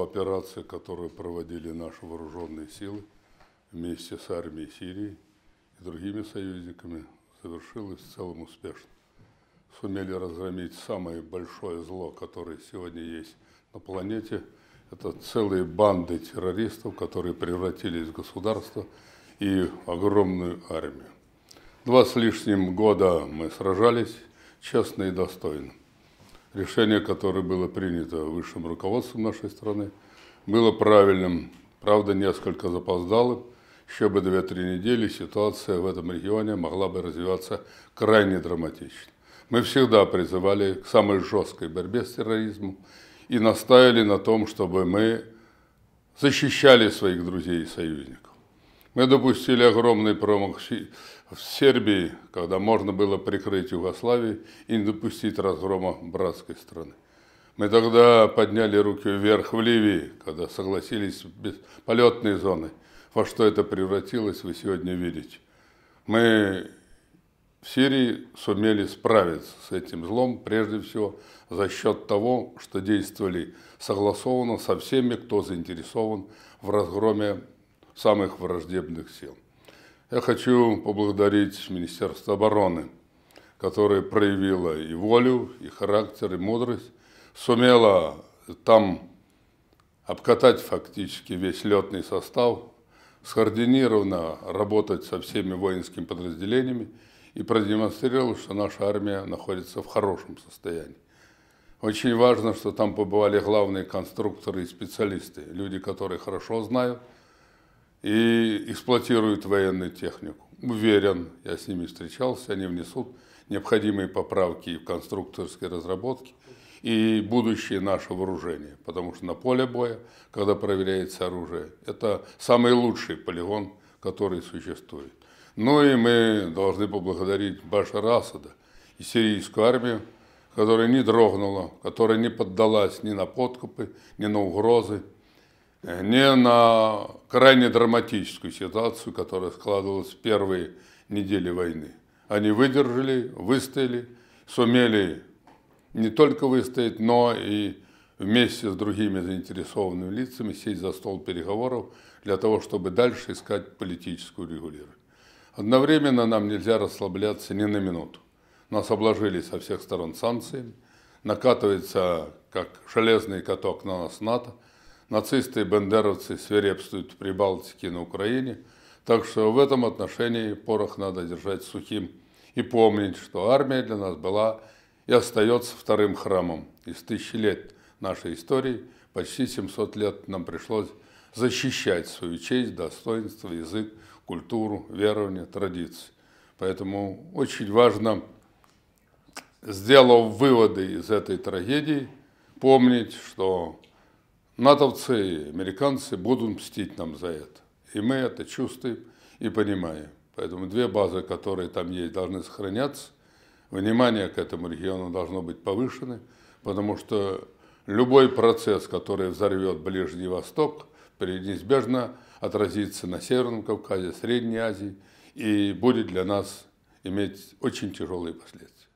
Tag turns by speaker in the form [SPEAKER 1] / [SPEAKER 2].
[SPEAKER 1] Операция, которую проводили наши вооруженные силы вместе с армией Сирии и другими союзниками, завершилась в целом успешно. Сумели разгромить самое большое зло, которое сегодня есть на планете. Это целые банды террористов, которые превратились в государство и огромную армию. Два с лишним года мы сражались честно и достойно решение, которое было принято высшим руководством нашей страны, было правильным. Правда, несколько запоздало. Еще бы 2-3 недели ситуация в этом регионе могла бы развиваться крайне драматично. Мы всегда призывали к самой жесткой борьбе с терроризмом и настаивали на том, чтобы мы защищали своих друзей и союзников. Мы допустили огромный промах в Сербии, когда можно было прикрыть Югославию и не допустить разгрома братской страны. Мы тогда подняли руки вверх в Ливии, когда согласились без полетной зоны. Во что это превратилось, вы сегодня видите. Мы в Сирии сумели справиться с этим злом, прежде всего за счет того, что действовали согласованно со всеми, кто заинтересован в разгроме самых враждебных сил. Я хочу поблагодарить Министерство обороны, которое проявило и волю, и характер, и мудрость, сумело там обкатать фактически весь летный состав, скоординированно работать со всеми воинскими подразделениями и продемонстрировал, что наша армия находится в хорошем состоянии. Очень важно, что там побывали главные конструкторы и специалисты, люди, которые хорошо знают – и эксплуатируют военную технику. Уверен, я с ними встречался, они внесут необходимые поправки в конструкторские разработки и будущее наше вооружение. Потому что на поле боя, когда проверяется оружие, это самый лучший полигон, который существует. Ну и мы должны поблагодарить Башара Асада и сирийскую армию, которая не дрогнула, которая не поддалась ни на подкупы, ни на угрозы, Э, не на крайне драматическую ситуацию, которая складывалась в первые недели войны. Они выдержали, выстояли, сумели не только выстоять, но и вместе с другими заинтересованными лицами сесть за стол переговоров для того, чтобы дальше искать политическую регулирование. Одновременно нам нельзя расслабляться ни на минуту. Нас обложили со всех сторон санкциями, накатывается как железный каток на нас НАТО – Нацисты и бандеровцы свирепствуют в Прибалтике и на Украине, так что в этом отношении порох надо держать сухим и помнить, что армия для нас была и остается вторым храмом. Из тысячи лет нашей истории почти 700 лет нам пришлось защищать свою честь, достоинство, язык, культуру, верование, традиции. Поэтому очень важно, сделав выводы из этой трагедии, помнить, что натовцы и американцы будут мстить нам за это. И мы это чувствуем и понимаем. Поэтому две базы, которые там есть, должны сохраняться. Внимание к этому региону должно быть повышено, потому что любой процесс, который взорвет Ближний Восток, неизбежно отразится на Северном Кавказе, Средней Азии и будет для нас иметь очень тяжелые последствия.